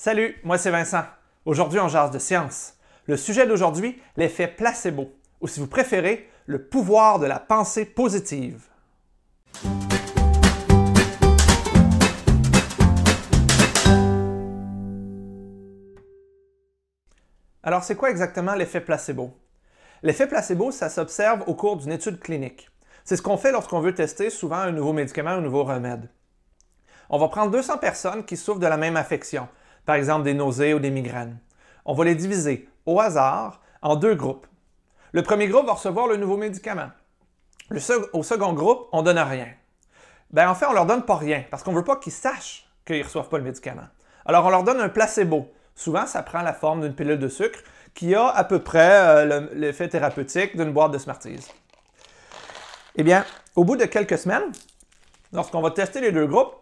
Salut, moi c'est Vincent. Aujourd'hui, on jase de science. Le sujet d'aujourd'hui, l'effet placebo, ou si vous préférez, le pouvoir de la pensée positive. Alors, c'est quoi exactement l'effet placebo? L'effet placebo, ça s'observe au cours d'une étude clinique. C'est ce qu'on fait lorsqu'on veut tester souvent un nouveau médicament, un nouveau remède. On va prendre 200 personnes qui souffrent de la même affection, par exemple des nausées ou des migraines. On va les diviser au hasard en deux groupes. Le premier groupe va recevoir le nouveau médicament. au second groupe, on donne rien. Ben, en fait, on leur donne pas rien parce qu'on veut pas qu'ils sachent qu'ils reçoivent pas le médicament. Alors, on leur donne un placebo. Souvent, ça prend la forme d'une pilule de sucre qui a à peu près euh, l'effet thérapeutique d'une boîte de Smarties. Eh bien, au bout de quelques semaines, lorsqu'on va tester les deux groupes,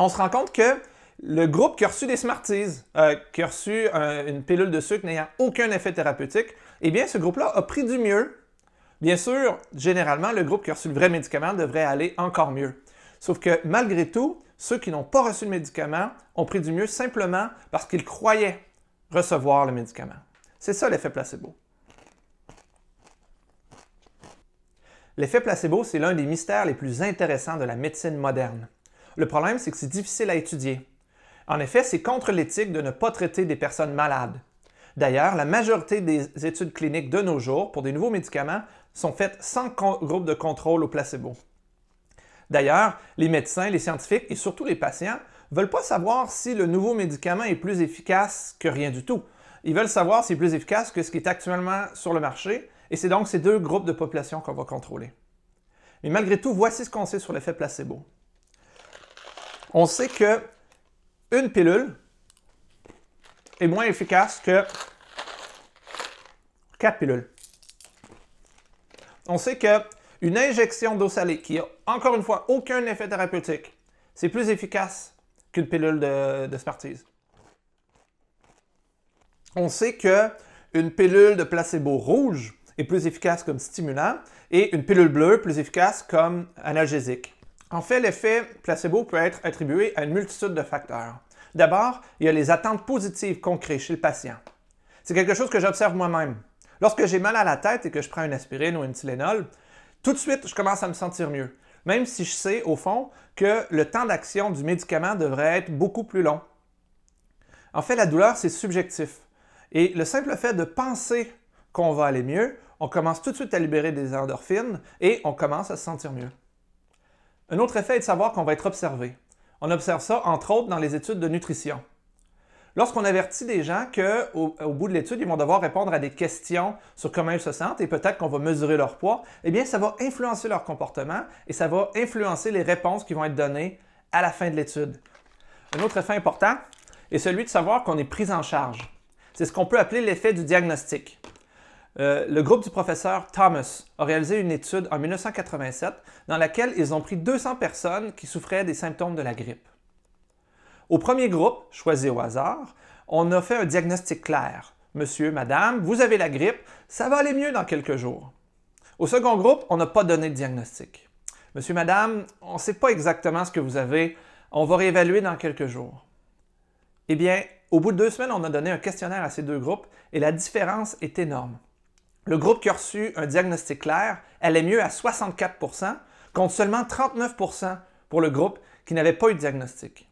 on se rend compte que le groupe qui a reçu des Smarties, euh, qui a reçu euh, une pilule de sucre n'ayant aucun effet thérapeutique, eh bien, ce groupe-là a pris du mieux. Bien sûr, généralement, le groupe qui a reçu le vrai médicament devrait aller encore mieux. Sauf que malgré tout, ceux qui n'ont pas reçu le médicament ont pris du mieux simplement parce qu'ils croyaient recevoir le médicament. C'est ça l'effet placebo. L'effet placebo, c'est l'un des mystères les plus intéressants de la médecine moderne. Le problème, c'est que c'est difficile à étudier. En effet, c'est contre l'éthique de ne pas traiter des personnes malades. D'ailleurs, la majorité des études cliniques de nos jours pour des nouveaux médicaments sont faites sans groupe de contrôle au placebo. D'ailleurs, les médecins, les scientifiques et surtout les patients veulent pas savoir si le nouveau médicament est plus efficace que rien du tout. Ils veulent savoir s'il est plus efficace que ce qui est actuellement sur le marché, et c'est donc ces deux groupes de population qu'on va contrôler. Mais malgré tout, voici ce qu'on sait sur l'effet placebo. On sait que une pilule est moins efficace que quatre pilules. On sait que une injection d'eau salée qui a encore une fois aucun effet thérapeutique, c'est plus efficace qu'une pilule de, de On sait que une pilule de placebo rouge est plus efficace comme stimulant et une pilule bleue plus efficace comme analgésique. En fait, l'effet placebo peut être attribué à une multitude de facteurs. D'abord, il y a les attentes positives qu'on crée chez le patient. C'est quelque chose que j'observe moi-même. Lorsque j'ai mal à la tête et que je prends une aspirine ou une Tylenol, tout de suite, je commence à me sentir mieux, même si je sais, au fond, que le temps d'action du médicament devrait être beaucoup plus long. En fait, la douleur, c'est subjectif. Et le simple fait de penser qu'on va aller mieux, on commence tout de suite à libérer des endorphines et on commence à se sentir mieux. Un autre effet est de savoir qu'on va être observé. On observe ça, entre autres, dans les études de nutrition. Lorsqu'on avertit des gens qu'au au bout de l'étude, ils vont devoir répondre à des questions sur comment ils se sentent et peut-être qu'on va mesurer leur poids, eh bien, ça va influencer leur comportement et ça va influencer les réponses qui vont être données à la fin de l'étude. Un autre effet important est celui de savoir qu'on est pris en charge. C'est ce qu'on peut appeler l'effet du diagnostic. Euh, le groupe du professeur Thomas a réalisé une étude en 1987 dans laquelle ils ont pris 200 personnes qui souffraient des symptômes de la grippe. Au premier groupe, choisi au hasard, on a fait un diagnostic clair. Monsieur, madame, vous avez la grippe, ça va aller mieux dans quelques jours. Au second groupe, on n'a pas donné de diagnostic. Monsieur, madame, on ne sait pas exactement ce que vous avez, on va réévaluer dans quelques jours. Eh bien, au bout de deux semaines, on a donné un questionnaire à ces deux groupes et la différence est énorme le groupe qui a reçu un diagnostic clair allait mieux à 64 contre seulement 39 pour le groupe qui n'avait pas eu de diagnostic.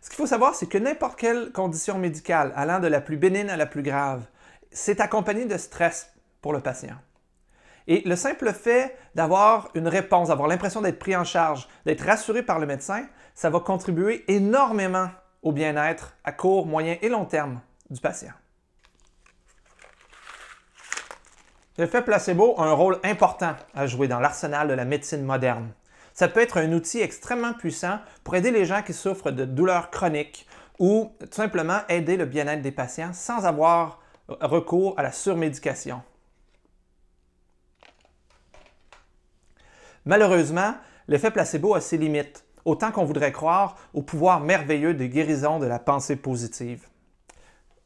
Ce qu'il faut savoir, c'est que n'importe quelle condition médicale, allant de la plus bénigne à la plus grave, c'est accompagné de stress pour le patient. Et le simple fait d'avoir une réponse, d'avoir l'impression d'être pris en charge, d'être rassuré par le médecin, ça va contribuer énormément au bien-être à court, moyen et long terme du patient. L'effet placebo a un rôle important à jouer dans l'arsenal de la médecine moderne. Ça peut être un outil extrêmement puissant pour aider les gens qui souffrent de douleurs chroniques ou tout simplement aider le bien-être des patients sans avoir recours à la surmédication. Malheureusement, l'effet placebo a ses limites, autant qu'on voudrait croire au pouvoir merveilleux de guérison de la pensée positive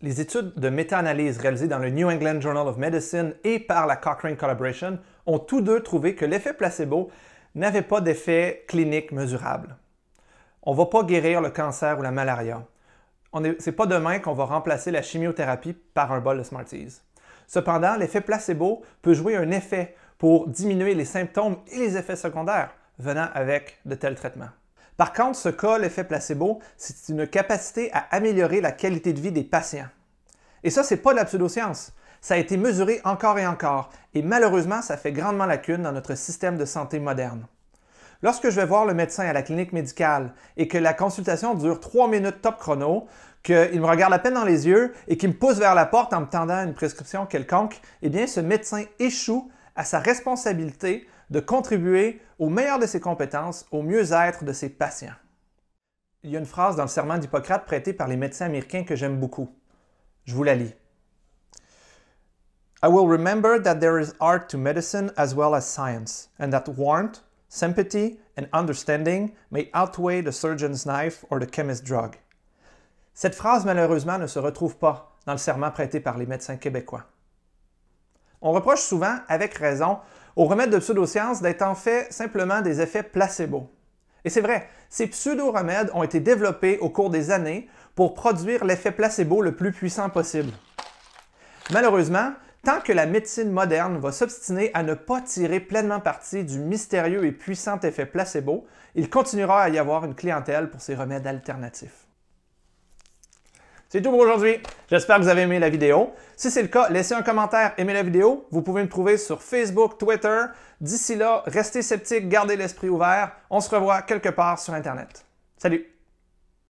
les études de méta-analyse réalisées dans le New England Journal of Medicine et par la Cochrane Collaboration ont tous deux trouvé que l'effet placebo n'avait pas d'effet clinique mesurable. On ne va pas guérir le cancer ou la malaria. Ce n'est pas demain qu'on va remplacer la chimiothérapie par un bol de Smarties. Cependant, l'effet placebo peut jouer un effet pour diminuer les symptômes et les effets secondaires venant avec de tels traitements. Par contre, ce cas, l'effet placebo, c'est une capacité à améliorer la qualité de vie des patients. Et ça, n'est pas de la pseudoscience. Ça a été mesuré encore et encore, et malheureusement, ça fait grandement lacune dans notre système de santé moderne. Lorsque je vais voir le médecin à la clinique médicale et que la consultation dure 3 minutes top chrono, qu'il me regarde à peine dans les yeux et qu'il me pousse vers la porte en me tendant une prescription quelconque, eh bien ce médecin échoue à sa responsabilité de contribuer au meilleur de ses compétences au mieux-être de ses patients. Il y a une phrase dans le serment d'Hippocrate prêtée par les médecins américains que j'aime beaucoup. Je vous la lis. I will remember that there is art to medicine as well as science, and that warmth, sympathy, and understanding may outweigh the surgeon's knife or the chemist's drug. Cette phrase, malheureusement, ne se retrouve pas dans le serment prêté par les médecins québécois. On reproche souvent, avec raison, aux remèdes de pseudosciences d'être en fait simplement des effets placebo. Et c'est vrai, ces pseudo-remèdes ont été développés au cours des années pour produire l'effet placebo le plus puissant possible. Malheureusement, tant que la médecine moderne va s'obstiner à ne pas tirer pleinement parti du mystérieux et puissant effet placebo, il continuera à y avoir une clientèle pour ces remèdes alternatifs. C'est tout pour aujourd'hui. J'espère que vous avez aimé la vidéo. Si c'est le cas, laissez un commentaire, aimez la vidéo. Vous pouvez me trouver sur Facebook, Twitter. D'ici là, restez sceptiques, gardez l'esprit ouvert. On se revoit quelque part sur Internet. Salut!